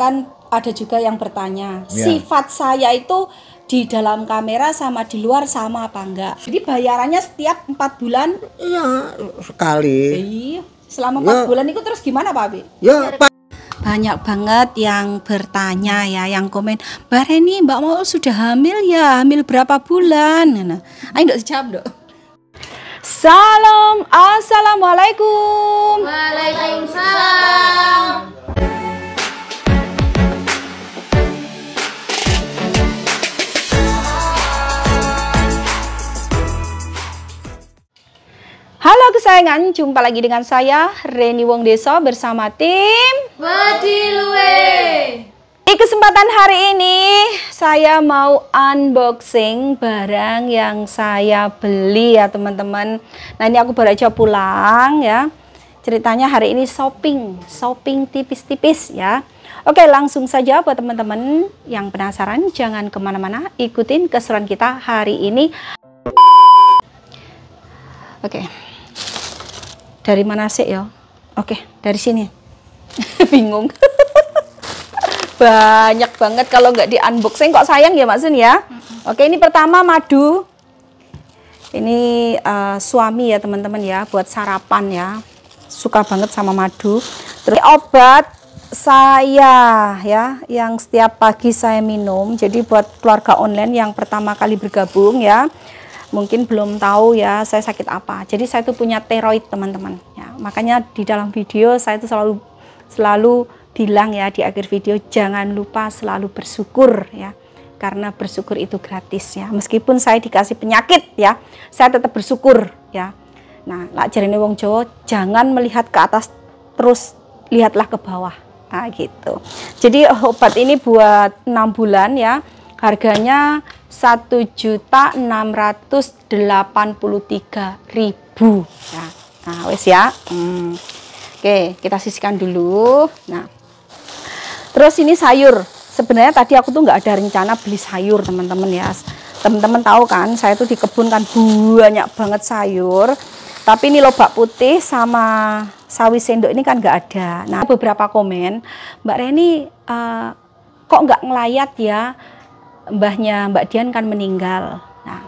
kan ada juga yang bertanya yeah. sifat saya itu di dalam kamera sama di luar sama apa enggak jadi bayarannya setiap empat bulan iya sekali iya selama ya. empat ya. bulan itu terus gimana pak Abi ya iya, pa banyak banget yang bertanya ya yang komen Mbak Reni Mbak mau sudah hamil ya hamil berapa bulan nah, nah. ayo dok jawab dok Salam Assalamualaikum Waalaikumsalam Halo kesayangan, jumpa lagi dengan saya Reni Wong Deso bersama tim Lue. Di kesempatan hari ini saya mau unboxing barang yang saya beli ya teman-teman. Nah ini aku baru aja pulang ya. Ceritanya hari ini shopping, shopping tipis-tipis ya. Oke langsung saja buat teman-teman yang penasaran jangan kemana-mana ikutin keseruan kita hari ini. Oke. Okay dari mana sih ya? Oke, dari sini. Bingung. Banyak banget kalau nggak di unboxing kok sayang ya maksudnya ya. Oke, ini pertama madu. Ini uh, suami ya teman-teman ya buat sarapan ya. Suka banget sama madu. Terus obat saya ya yang setiap pagi saya minum. Jadi buat keluarga online yang pertama kali bergabung ya mungkin belum tahu ya saya sakit apa. Jadi saya itu punya teroid teman-teman. Ya, makanya di dalam video saya itu selalu selalu bilang ya di akhir video jangan lupa selalu bersyukur ya karena bersyukur itu gratis ya meskipun saya dikasih penyakit ya saya tetap bersyukur ya nah lak jarine wong Jawa jangan melihat ke atas terus lihatlah ke bawah nah gitu jadi obat ini buat enam bulan ya harganya satu juta ribu. Nah, nah wes ya. Hmm. Oke, kita sisihkan dulu. Nah. Terus ini sayur. Sebenarnya tadi aku tuh nggak ada rencana beli sayur, teman-teman ya. Teman-teman tahu kan, saya tuh di kebun kan banyak banget sayur. Tapi ini lobak putih sama sawi sendok ini kan nggak ada. Nah, beberapa komen, Mbak Reni uh, kok nggak ngelayat ya? mbahnya Mbak Dian kan meninggal. Nah,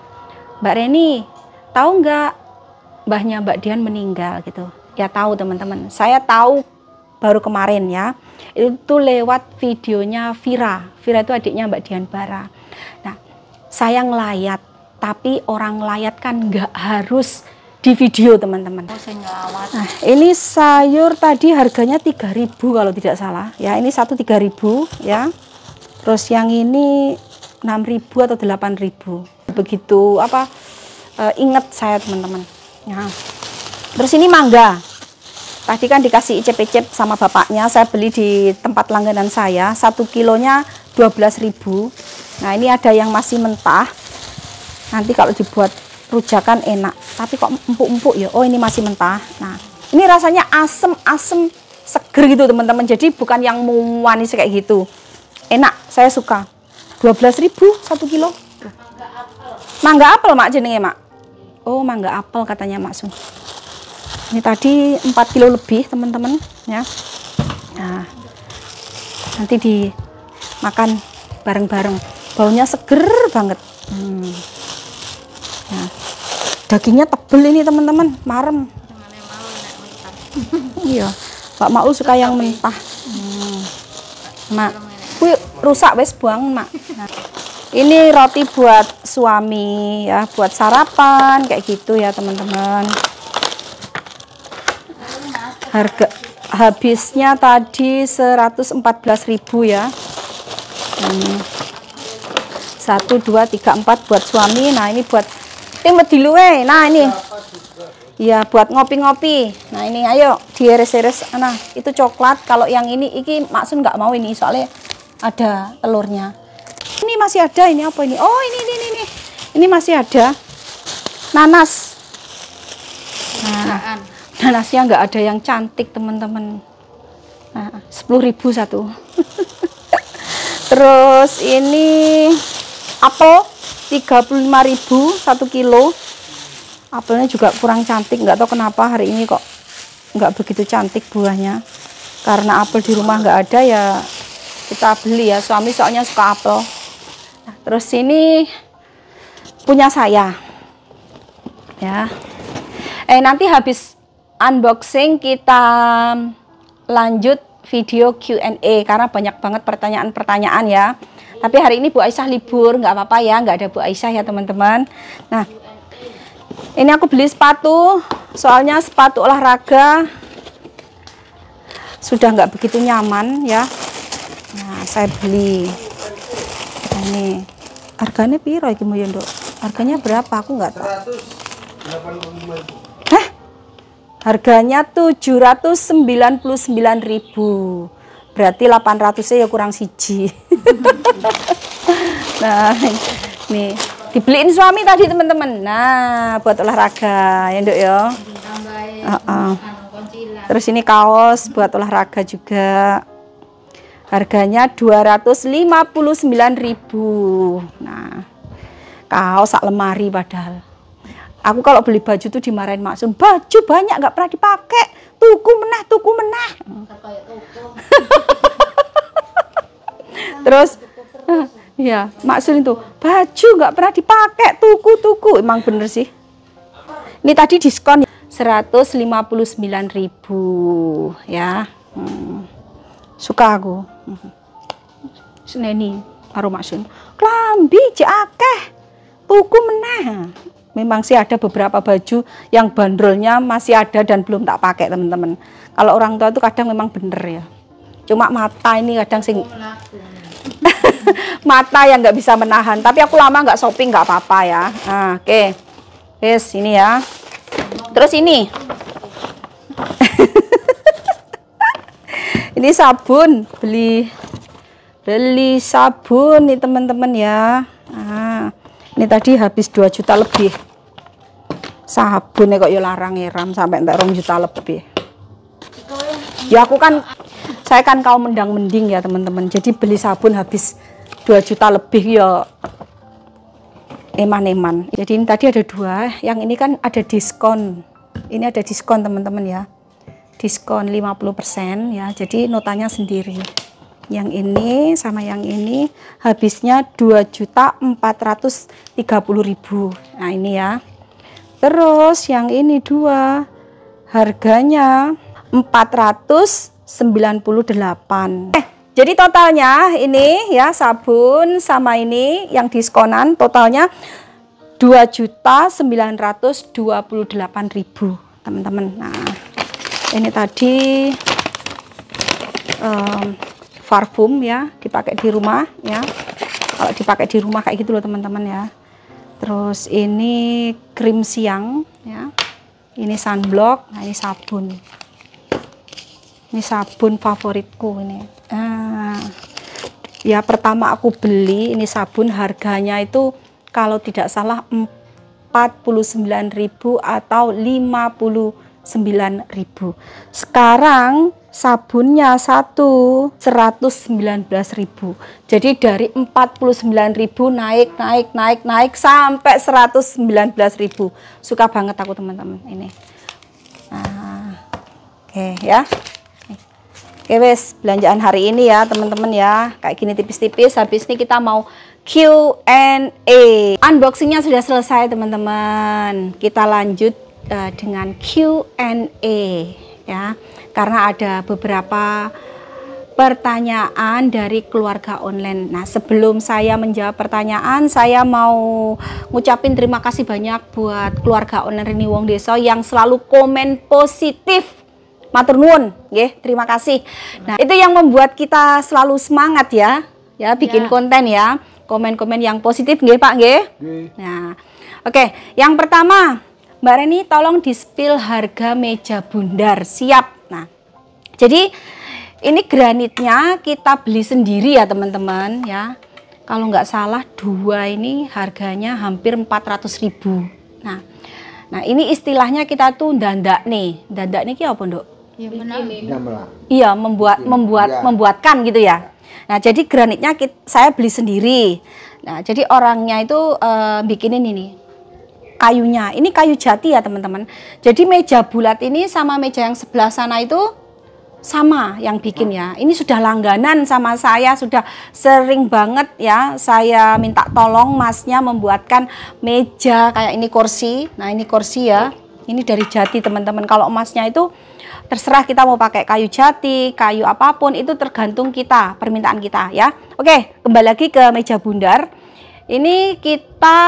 Mbak Reni, tahu nggak mbahnya Mbak Dian meninggal gitu? Ya tahu teman-teman. Saya tahu baru kemarin ya. Itu lewat videonya Vira. Vira itu adiknya Mbak Dian Bara. Nah, saya ngelayat, tapi orang ngelayat kan nggak harus di video teman-teman. Oh, nah, ini sayur tadi harganya 3000 kalau tidak salah. Ya, ini satu 3000 ya. Terus yang ini ribu atau ribu Begitu apa uh, eh, inget saya teman-teman. Nah. Terus ini mangga. Tadi kan dikasih icip-icip sama bapaknya, saya beli di tempat langganan saya. Satu kilonya 12 ribu Nah, ini ada yang masih mentah. Nanti kalau dibuat rujakan enak, tapi kok empuk-empuk ya. Oh, ini masih mentah. Nah, ini rasanya asem-asem seger gitu, teman-teman. Jadi bukan yang manis kayak gitu. Enak, saya suka. 12.000 1 kilo. Mangga apel. Mangga apel Mak jenenge Mak. Oh, mangga apel katanya Mak Sun. Ini tadi 4 kilo lebih, teman-teman, ya. Nah. Nanti dimakan bareng-bareng. Baunya seger banget. Hmm. Ya. Dagingnya tebel ini, teman-teman, marem. Iya. Pak mau suka yang mentah. Hmm. Mak, wih rusak wes buang mak nah. ini roti buat suami ya buat sarapan kayak gitu ya teman-teman harga habisnya tadi 114.000 ya Ini. Hmm. Satu, dua, tiga, empat buat suami nah ini buat tim mediluwe nah ini ya buat ngopi-ngopi. Nah ini ayo diiris-iris. Nah itu coklat. Kalau yang ini iki maksud nggak mau ini soalnya ada telurnya ini masih ada ini apa ini oh ini ini ini ini, ini masih ada nanas nah, nanasnya nggak ada yang cantik teman-teman nah, ribu satu terus ini apel Tiga puluh ribu satu kilo apelnya juga kurang cantik nggak tahu kenapa hari ini kok nggak begitu cantik buahnya karena apel di rumah nggak ada ya kita beli ya suami soalnya suka apel nah, terus ini punya saya ya eh nanti habis unboxing kita lanjut video Q&A karena banyak banget pertanyaan-pertanyaan ya tapi hari ini Bu Aisyah libur nggak apa-apa ya nggak ada Bu Aisyah ya teman-teman nah ini aku beli sepatu soalnya sepatu olahraga sudah nggak begitu nyaman ya nah saya beli ini harganya piro iki mau yondok harganya berapa aku nggak tahu Hah? harganya 799.000 berarti 800 ya kurang siji nah nih dibeliin suami tadi teman-teman nah buat olahraga ya dok ya uh -uh. terus ini kaos buat olahraga juga Harganya 259.000. Nah, kaos sak lemari padahal. Aku kalau beli baju tuh dimarahin Maksum. baju banyak nggak pernah dipakai, tuku menah, tuku menah. terus, terus ya maksud itu baju nggak pernah dipakai, tuku-tuku emang bener sih. Ini tadi diskon 159.000 ya. Hmm suka aku mhm. seneni aroma maksud klambi cek buku menah meneh memang sih ada beberapa baju yang bandrolnya masih ada dan belum tak pakai teman-teman kalau orang tua itu kadang memang bener ya cuma mata ini kadang sing mata yang nggak bisa menahan tapi aku lama nggak shopping nggak apa-apa ya nah, oke okay. yes ini ya terus ini ini sabun beli beli sabun nih teman-teman ya nah, ini tadi habis 2 juta lebih Sabunnya kok ya larang iram sampai entar rong juta lebih ya aku kan saya kan kau mendang mending ya teman-teman jadi beli sabun habis 2 juta lebih ya eman-eman jadi ini tadi ada dua yang ini kan ada diskon ini ada diskon teman-teman ya diskon 50% ya jadi notanya sendiri yang ini sama yang ini habisnya 2.430.000 nah ini ya terus yang ini dua harganya 498 eh jadi totalnya ini ya sabun sama ini yang diskonan totalnya 2.928.000 teman-teman nah ini tadi um, parfum ya dipakai di rumah ya kalau dipakai di rumah kayak gitu loh teman-teman ya terus ini krim siang ya ini sunblock nah ini sabun ini sabun favoritku ini ah, ya pertama aku beli ini sabun harganya itu kalau tidak salah 49.000 atau 50 9.000. Sekarang sabunnya satu 119.000. Jadi dari 49.000 naik naik naik naik sampai 119.000. Suka banget aku teman-teman ini. Nah, oke okay, ya. Oke okay, wes belanjaan hari ini ya teman-teman ya kayak gini tipis-tipis habis ini kita mau Q&A unboxingnya sudah selesai teman-teman kita lanjut uh, dengan Q&A ya karena ada beberapa pertanyaan dari keluarga online. Nah, sebelum saya menjawab pertanyaan, saya mau ngucapin terima kasih banyak buat keluarga online Rini Wong Deso yang selalu komen positif. Matur nuwun, nggih, terima kasih. Nah, itu yang membuat kita selalu semangat ya, ya bikin ya. konten ya. Komen-komen yang positif nggih, Pak, nggih. Nah, oke, okay. yang pertama Mbak Reni tolong dispil harga meja bundar siap. Nah, jadi ini granitnya kita beli sendiri ya teman-teman ya. Kalau nggak salah dua ini harganya hampir 400 ribu. Nah, nah ini istilahnya kita tuh dandak nih. Dandak nih apa dok? Ya, iya, iya membuat iya. membuat ya. membuatkan gitu ya. Nah jadi granitnya kita, saya beli sendiri. Nah jadi orangnya itu uh, bikinin ini kayunya. Ini kayu jati ya teman-teman. Jadi meja bulat ini sama meja yang sebelah sana itu sama yang bikin ya. Ini sudah langganan sama saya, sudah sering banget ya. Saya minta tolong masnya membuatkan meja kayak ini kursi. Nah ini kursi ya. Ini dari jati teman-teman. Kalau emasnya itu terserah kita mau pakai kayu jati, kayu apapun itu tergantung kita, permintaan kita ya. Oke, kembali lagi ke meja bundar. Ini kita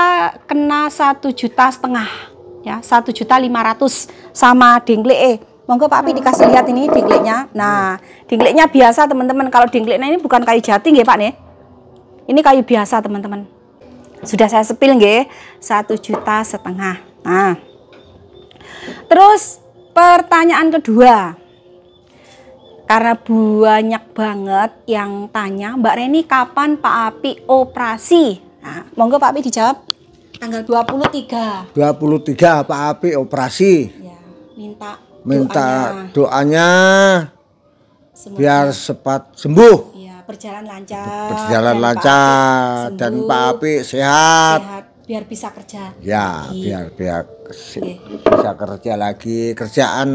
kena satu juta setengah, ya satu juta lima ratus sama dengklek. Eh, monggo Pak Api dikasih lihat ini dengkleknya. Nah, dengkleknya biasa teman-teman. Kalau dengkleknya ini bukan kayu jati, nggih Pak nih. Ini kayu biasa teman-teman. Sudah saya sepil nggih, satu juta setengah. Nah, terus pertanyaan kedua, karena banyak banget yang tanya Mbak Reni kapan Pak Api operasi Nah, monggo Pak Api dijawab tanggal 23. 23 Pak Api operasi. Ya, minta minta doanya, doanya biar cepat sembuh. Iya, berjalan lancar. Berjalan dan lancar Pak dan Pak Api sehat. Sehat biar bisa kerja. Ya, lagi. biar biar okay. bisa kerja lagi. Kerjaan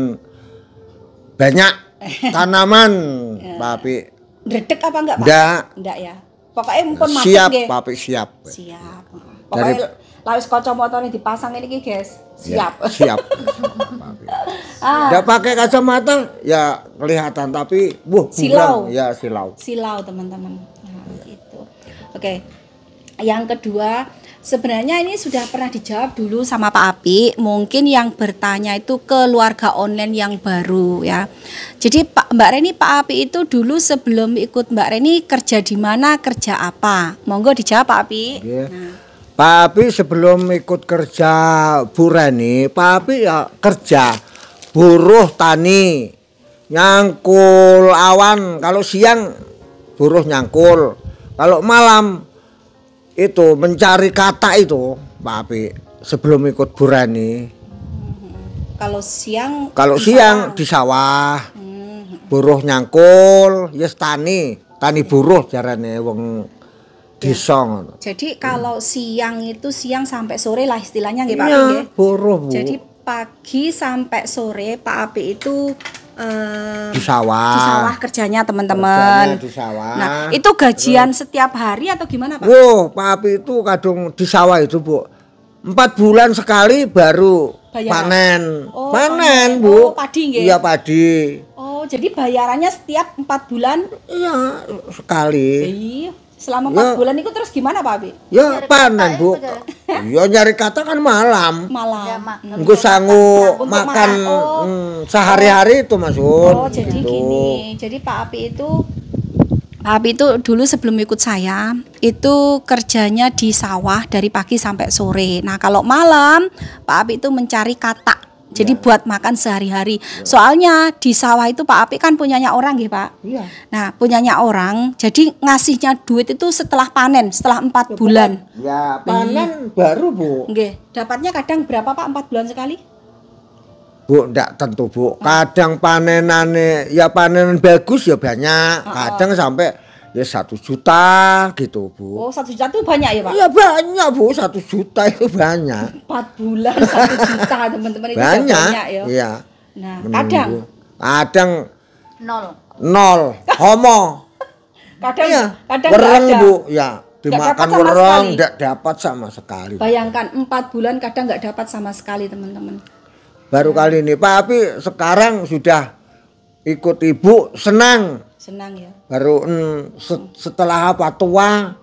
banyak tanaman, ya. Pak Api. Dredek apa enggak, Pak? Enggak. Enggak ya pokoknya mumpun masuk siap papi papi siap. Siap. Iya. Pokoknya Dari... lawis motor ini dipasang ini guys. Iya, siap. Ya, siap. ah. pakai kacamata ya kelihatan tapi buh silau. Ya silau. Silau teman-teman. Nah, gitu. Oke. Okay. Yang kedua Sebenarnya ini sudah pernah dijawab dulu sama Pak Api. Mungkin yang bertanya itu keluarga online yang baru ya. Jadi Pak Mbak Reni Pak Api itu dulu sebelum ikut Mbak Reni kerja di mana, kerja apa? Monggo dijawab Pak Api. Okay. Nah. Pak Api sebelum ikut kerja Bu Reni, Pak Api ya kerja buruh tani nyangkul awan. Kalau siang buruh nyangkul. Kalau malam itu mencari kata itu Pak Api sebelum ikut burani kalau siang kalau siang di sawah hmm. buruh nyangkul yes ya tani tani buruh jarane wong disong ya. jadi kalau hmm. siang itu siang sampai sore lah istilahnya nggih Pak ya, buruh Bu. jadi pagi sampai sore Pak Api itu uh, di sawah. Di sawah kerjanya teman-teman. Di sawah. Nah, itu gajian Terus. setiap hari atau gimana, Pak? Wow, Papi itu kadung di sawah itu, Bu. Empat bulan sekali baru Bayaran. panen. Oh, panen, Bu. Oh, padi nggih. Iya, padi. Oh, jadi bayarannya setiap empat bulan? Iya, sekali. Iya selama empat ya. bulan itu terus gimana Pak Abi? Ya nyari panen Bu. Ya nyari kata kan malam. Malam. Ya, ma Gue sanggup makan oh. hmm, sehari-hari itu maksud. Oh jadi gitu. gini, jadi Pak Abi itu Pak Abi itu dulu sebelum ikut saya itu kerjanya di sawah dari pagi sampai sore. Nah kalau malam Pak Abi itu mencari katak jadi ya. buat makan sehari-hari. Ya. Soalnya di sawah itu Pak Api kan punyanya orang ya Pak. Iya. Nah punyanya orang, jadi ngasihnya duit itu setelah panen, setelah empat bulan. Ya panen hmm. baru Bu. Oke. Dapatnya kadang berapa Pak? Empat bulan sekali? Bu, tidak tentu Bu. Ah. Kadang panenane ya panen bagus ya banyak. Ah, ah. Kadang sampai ya satu juta gitu bu oh satu juta itu banyak ya pak iya banyak bu satu juta itu banyak empat bulan satu juta teman-teman itu banyak, ya iya nah kadang kadang nol nol homo kadang iya. kadang wereng bu ya dimakan wereng tidak dapat sama sekali bayangkan empat bulan kadang nggak dapat sama sekali teman-teman baru nah. kali ini pak tapi sekarang sudah ikut ibu senang senang ya baru mm, setelah apa tua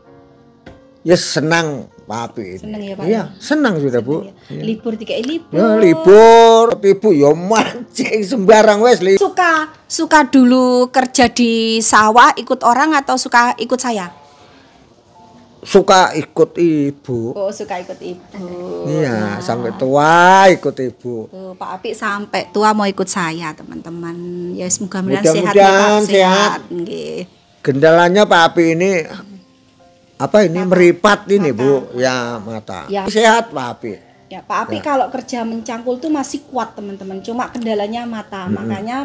ya senang papi senang ya pak iya senang sudah bu ya. Iya. libur tiga libur ya, libur tapi bu ya mancing sembarang wes suka suka dulu kerja di sawah ikut orang atau suka ikut saya suka ikut ibu. Oh, suka ikut ibu. Iya, nah. sampai tua ikut ibu. Tuh, oh, Pak Api sampai tua mau ikut saya, teman-teman. Ya, semoga mudah sehat ya, Pak. Sehat, sehat. Kendalanya Pak Api ini apa ini mata. meripat ini, mata. Bu? Ya, mata. Ya. Sehat Pak Api. Ya, Pak Api ya. kalau kerja mencangkul tuh masih kuat, teman-teman. Cuma kendalanya mata. -hmm. Makanya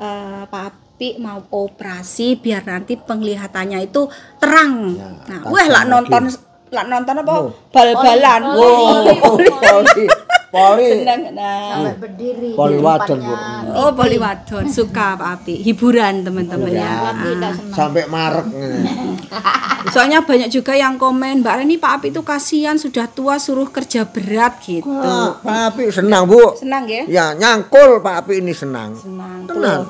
uh, Pak tapi mau operasi biar nanti penglihatannya itu terang. Ya, nah, weh lah nonton lah nonton apa? Oh. Bal-balan. Oh, poli. Poli. poli. Seneng nah. berdiri. Poli wadon, Bu. Oh, poli wadon. Suka Pak Api. Hiburan teman-teman ya. ya. Sampai marek. Soalnya banyak juga yang komen, Mbak Reni Pak Api itu kasihan sudah tua suruh kerja berat gitu. Wah, Pak Api senang, Bu. Senang ya? Ya, nyangkul Pak Api ini senang. Senang. Tenang.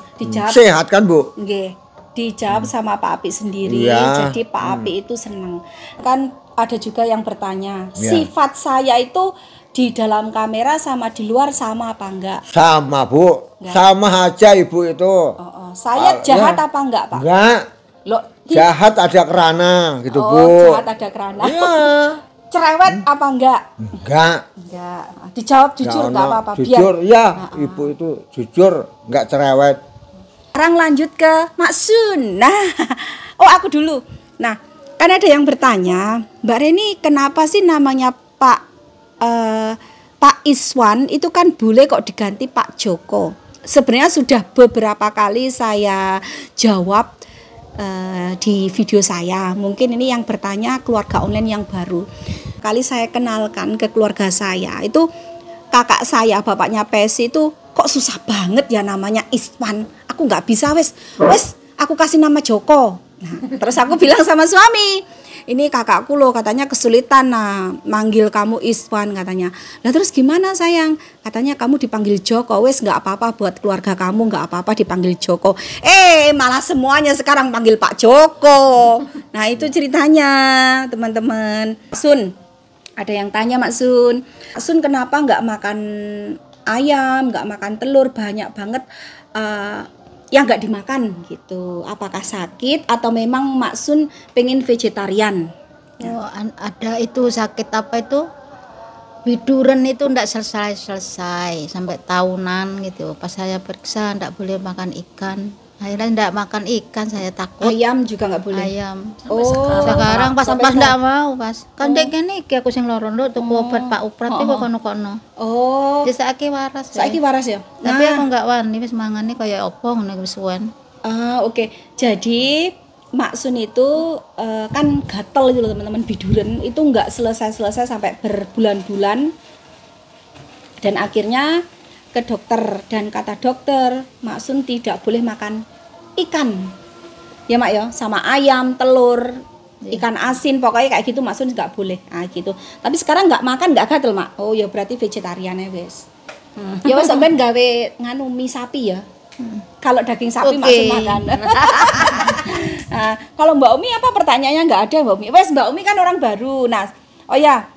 Sehat kan, Bu? Nggih. Dijawab hmm. sama Pak Api sendiri. Ya. Jadi Pak hmm. Api itu senang. Kan ada juga yang bertanya, ya. sifat saya itu di dalam kamera sama di luar sama apa enggak? Sama bu, enggak. sama aja ibu itu. Oh, oh. Saya ah, jahat ya. apa enggak pak? Enggak. Loh, jahat ada kerana gitu oh, bu jahat ada kerana ya. cerewet hmm? apa enggak enggak enggak dijawab jujur enggak, enggak apa-apa jujur biar. ya uh -uh. ibu itu jujur enggak cerewet sekarang lanjut ke Mak Sun nah oh aku dulu nah kan ada yang bertanya Mbak Reni kenapa sih namanya Pak uh, Pak Iswan itu kan boleh kok diganti Pak Joko sebenarnya sudah beberapa kali saya jawab Eh, di video saya. Mungkin ini yang bertanya keluarga online yang baru. Kali saya kenalkan ke keluarga saya itu kakak saya bapaknya Pesi itu kok susah banget ya namanya Ispan. Aku nggak bisa wes, wes aku kasih nama Joko. Nah, terus aku bilang sama suami, ini kakakku loh katanya kesulitan nah manggil kamu Iswan katanya lah terus gimana sayang katanya kamu dipanggil Joko wes nggak apa-apa buat keluarga kamu nggak apa-apa dipanggil Joko eh malah semuanya sekarang panggil Pak Joko nah itu ceritanya teman-teman Sun ada yang tanya Mak Sun Sun kenapa nggak makan ayam nggak makan telur banyak banget uh, yang nggak dimakan gitu apakah sakit atau memang Maksun pengen vegetarian ya. oh, ada itu sakit apa itu biduran itu tidak selesai-selesai sampai tahunan gitu pas saya periksa tidak boleh makan ikan akhirnya tidak makan ikan saya takut ayam juga nggak boleh ayam sampai oh sekarang, sekarang pas sampai pas tidak mau pas kan oh. dia ini kayak kucing loron tuh tuku oh. obat pak uprat oh. kok kono kono oh jadi saiki waras saiki waras ya, ya? nah. tapi aku nggak wani wis semangatnya kayak opong nih wis ah oke okay. jadi Maksun itu uh, kan gatel gitu loh teman-teman biduren itu nggak selesai-selesai sampai berbulan-bulan dan akhirnya ke dokter dan kata dokter Maksun tidak boleh makan ikan ya mak ya sama ayam telur iya. ikan asin pokoknya kayak gitu Maksun nggak boleh ah gitu tapi sekarang nggak makan nggak gatel mak oh ya berarti vegetarian ya wes hmm. ya wes sampai gawe nganu mie sapi ya hmm. kalau daging sapi okay. Maksun makan nah, kalau Mbak Umi apa pertanyaannya nggak ada Mbak Umi wes Mbak Umi kan orang baru nah oh ya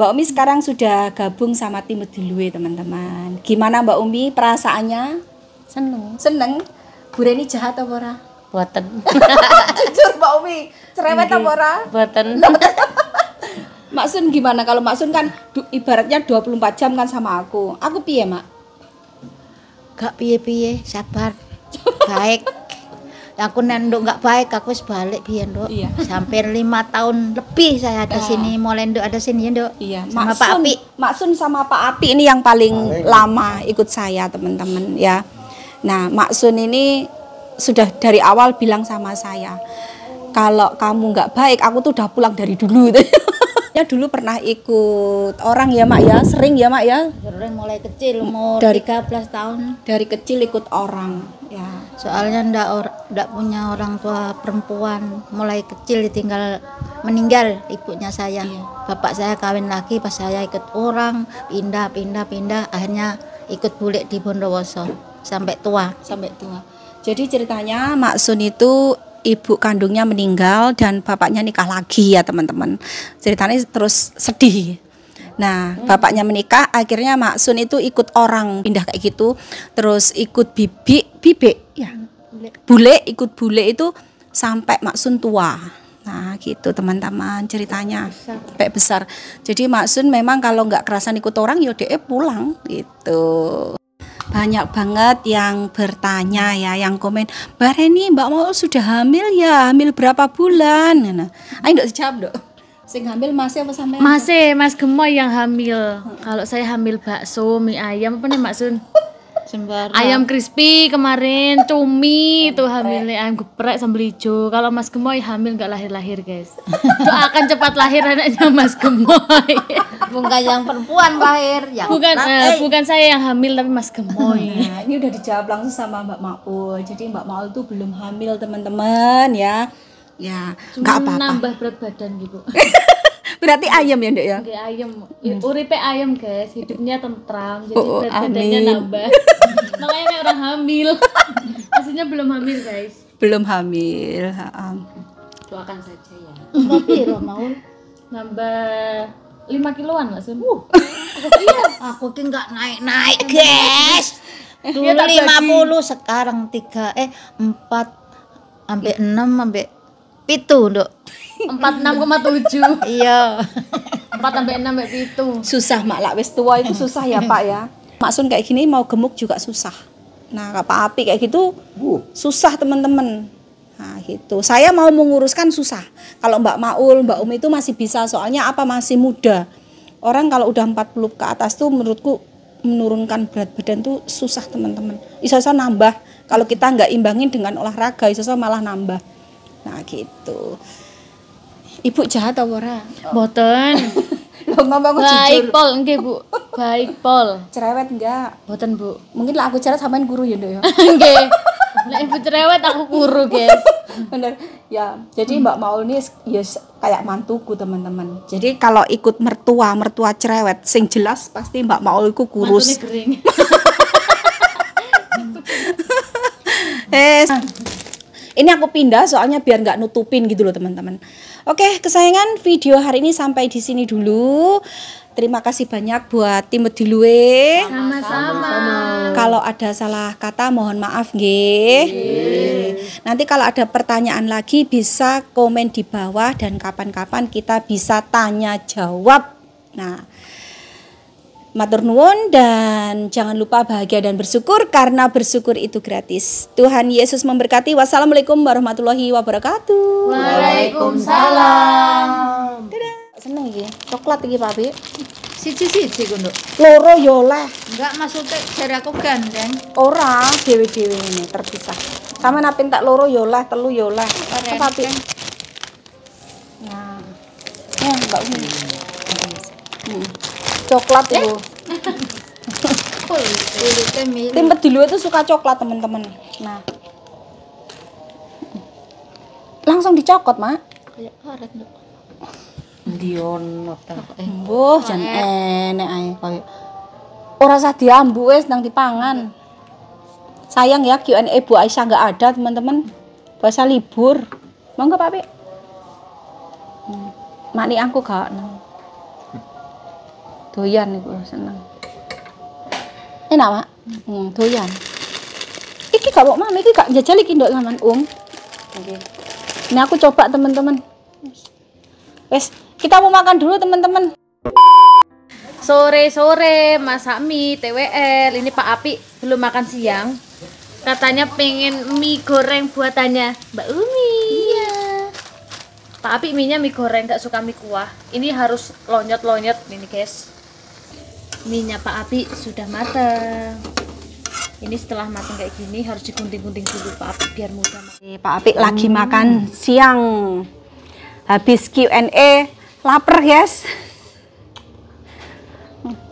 Mbak Umi sekarang sudah gabung sama tim Medulue teman-teman. Gimana Mbak Umi perasaannya? Seneng. Seneng. Bu Reni jahat apa ora? Boten. Jujur Mbak Umi, cerewet apa ora? Boten. Mak Sun gimana kalau Mak Sun kan ibaratnya 24 jam kan sama aku. Aku piye, Mak? Gak piye-piye, sabar. Baik aku nendok nggak baik aku harus balik biyen dok iya. sampai lima tahun lebih saya ada iya. sini mulai ndok ada sini ya, ndok iya. sama Maksun, Pak Api Maksun sama Pak Api ini yang paling, paling lama ikut saya teman-teman ya nah Maksun ini sudah dari awal bilang sama saya kalau kamu nggak baik aku tuh udah pulang dari dulu ya dulu pernah ikut orang ya mak ya sering ya mak ya sering mulai kecil umur dari 13 tahun dari kecil ikut orang ya. soalnya ndak or, punya orang tua perempuan mulai kecil ditinggal meninggal ibunya saya iya. bapak saya kawin lagi pas saya ikut orang pindah pindah pindah akhirnya ikut bulik di Bondowoso sampai tua sampai tua jadi ceritanya Mak Sun itu ibu kandungnya meninggal dan bapaknya nikah lagi ya teman-teman ceritanya terus sedih Nah, bapaknya menikah, akhirnya Mak Sun itu ikut orang pindah kayak gitu, terus ikut bibi, bibi ya. Bule ikut bule itu sampai Mak Sun tua. Nah, gitu teman-teman ceritanya. Sampai besar. Jadi Mak Sun memang kalau nggak kerasan ikut orang ya dia pulang gitu banyak banget yang bertanya ya yang komen Mbak Reni Mbak mau sudah hamil ya hamil berapa bulan nah, nah. ayo dok jawab dok sing hamil masih apa sampean? Masih, Mas Gemoy yang hamil. Kalau saya hamil bakso, mie ayam apa nih Mak Sun? Ayam crispy kemarin, cumi itu hamilnya ayam geprek sambal hijau. Kalau Mas Gemoy hamil nggak lahir-lahir, guys. itu Akan cepat lahir anaknya Mas Gemoy. bukan yang perempuan lahir, yang bukan uh, bukan saya yang hamil tapi Mas Gemoy. Nah, ini udah dijawab langsung sama Mbak Maul. Jadi Mbak Maul tuh belum hamil, teman-teman ya ya nggak apa-apa nambah berat badan gitu Berarti ayam ya, Dek ya? Nggih, ayam. Hmm. Uripe ayam, guys. Hidupnya tentram, jadi oh, oh, nambah. Makanya kayak orang hamil. Aslinya belum hamil, guys. Belum hamil, heeh. Doakan saja ya. Tapi mau nambah lima kiloan lah sih? Uh. iya, aku tuh nggak naik-naik, guys. Iya, lima puluh sekarang tiga eh empat sampai enam sampai Pitu, koma tujuh iya. empat sampai enam sampai pitu. Susah mak lah wis tua itu susah ya, Pak ya. mak sun kayak gini mau gemuk juga susah. Nah, Pak Api kayak gitu uh. susah teman-teman. Nah, gitu. Saya mau menguruskan susah. Kalau Mbak Maul, Mbak Umi itu masih bisa soalnya apa masih muda. Orang kalau udah 40 ke atas tuh menurutku menurunkan berat badan tuh susah teman-teman. isosa nambah kalau kita nggak imbangin dengan olahraga, isosa malah nambah nah gitu ibu jahat atau ora oh. boten lo ngomong aku baik pol enggak bu baik pol cerewet enggak boten bu mungkin lah aku cerewet samain guru ya dok enggak Nah, ibu cerewet aku guru guys bener ya jadi hmm. mbak Maul ini ya kayak mantuku teman-teman jadi kalau ikut mertua mertua cerewet sing jelas pasti mbak Maul itu kurus kering. eh ah. Ini aku pindah soalnya biar nggak nutupin gitu loh teman-teman. Oke, kesayangan video hari ini sampai di sini dulu. Terima kasih banyak buat tim Bedilue. Sama-sama. Kalau ada salah kata mohon maaf nggih. Nanti kalau ada pertanyaan lagi bisa komen di bawah dan kapan-kapan kita bisa tanya jawab. Nah, Matur nuwun dan jangan lupa bahagia dan bersyukur karena bersyukur itu gratis. Tuhan Yesus memberkati. Wassalamualaikum warahmatullahi wabarakatuh. Waalaikumsalam. Dadah. Seneng iki, coklat iki Pak Bi. Siji-siji kunduk. Loro yo ya oleh. Enggak maksudnya jarak kan, kan? Ora, dewe-dewe ini terpisah. Sama napin tak loro yo ya oleh, telu yo ya oleh. Pak Bi. Nah. Ya, Mbak Umi. Hmm coklat ya. itu tempe di luar itu suka coklat temen-temen nah langsung dicokot mak iya, karet Dion Mbuh jan enek ae koyo ora diambu es nang dipangan. Sayang ya Q&A Bu Aisyah nggak ada teman-teman. Puasa libur. nggak Pak Pik. Hmm. Mak Makni aku gak. Nah doyan iku seneng enak mak hmm, doyan iki gak mau mami iki gak jajal iki ndok laman um okay. Nah, ini aku coba teman-teman wes kita mau makan dulu teman-teman sore-sore mas ami TWL ini Pak Api belum makan siang katanya pengen mie goreng buatannya Mbak Umi iya Pak Api mie nya mie goreng gak suka mie kuah ini harus lonjot-lonjot ini guys minyak Pak Api sudah matang ini setelah matang kayak gini harus digunting-gunting dulu Pak Api biar mudah matang. Pak Api lagi hmm. makan siang habis Q&A lapar guys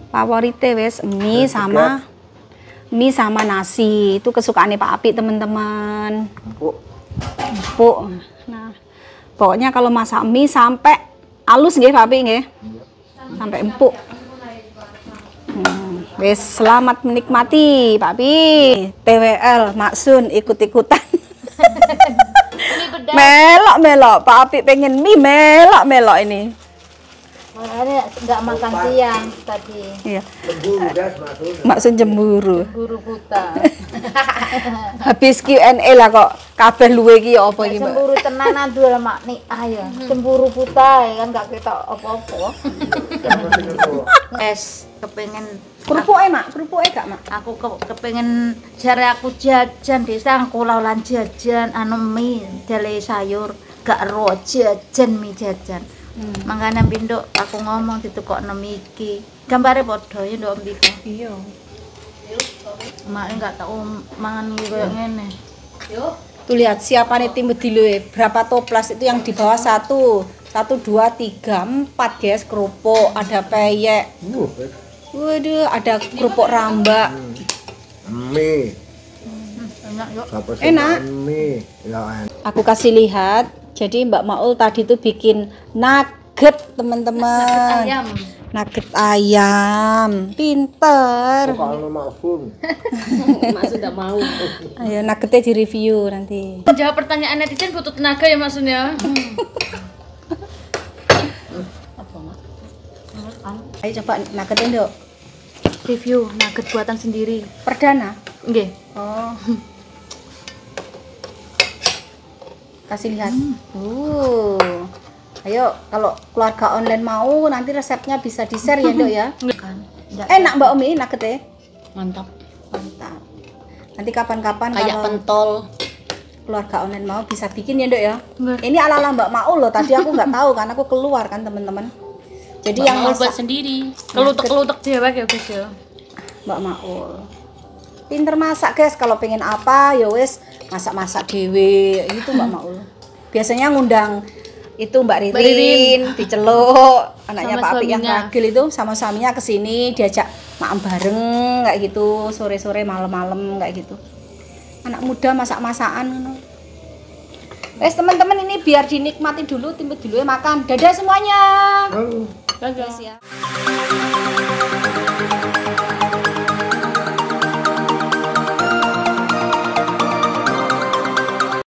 favoritnya wes mie sama mie sama nasi itu kesukaannya Pak Api teman-teman empuk nah pokoknya kalau masak mie sampai halus nggih Pak Api nggih iya. sampai empuk Hmm, selamat menikmati, Pak Pi. TWL Maksun ikut-ikutan. melok melok, Pak Api pengen mie melok melok ini. Ini nggak makan siang tadi. Iya. Cemburu das maksudnya. Maksud cemburu. Jemburu buta. Habis Q&A lah kok kabeh luwe iki ya apa iki, Mbak? Cemburu tenanan lah, mak nih ah, ayo. Ya, jemburu hmm. buta ya kan gak opo apa-apa. Es kepengen eh mak, eh gak mak? Aku ke, kepengen jari aku jajan desa aku lawan jajan anu mie, jale sayur, gak roh jajan mie jajan hmm. mangkane pinduk aku ngomong situ kok nemiki gambare padha ya ndok mbiko iya mak enggak tahu mangan koyo hmm. ngene yo tuh lihat siapane tim bedilo berapa toples itu yang di bawah satu satu dua tiga empat guys kerupuk ada peyek waduh ada kerupuk rambak hmm. mie hmm, enak yuk enak mie ya, aku kasih lihat jadi Mbak Maul tadi tuh bikin nugget teman-teman. Nugget ayam. Nugget ayam. Pinter. Kalau maafun. sudah mau. Ayo nuggetnya di review nanti. Jawab pertanyaan netizen butuh tenaga ya maksudnya. Ayo coba nuggetin dok. Review nugget buatan sendiri. Perdana? Okay. Oh. kasih lihat hmm. uh ayo kalau keluarga online mau nanti resepnya bisa di share ya dok ya enak mbak Umi enak ya mantap mantap nanti kapan-kapan kayak kalau pentol keluarga online mau bisa bikin ya dok ya ini ala ala mbak mau loh tadi aku nggak tahu karena aku keluar kan teman-teman jadi mbak yang masak buat sendiri kelutek kelutek dia ya guys mbak Maulo pinter masak guys kalau pengen apa ya wes masak-masak dewe itu mbak Maul biasanya ngundang itu Mbak Ririn, Mbak Ririn. diceluk anaknya sama Pak Api yang ragil itu sama suaminya ke sini diajak makan bareng kayak gitu sore-sore malam-malam kayak gitu anak muda masak-masakan Eh teman-teman ini biar dinikmati dulu timbul dulu ya makan. Dadah semuanya. Halo. Dadah. Dadah.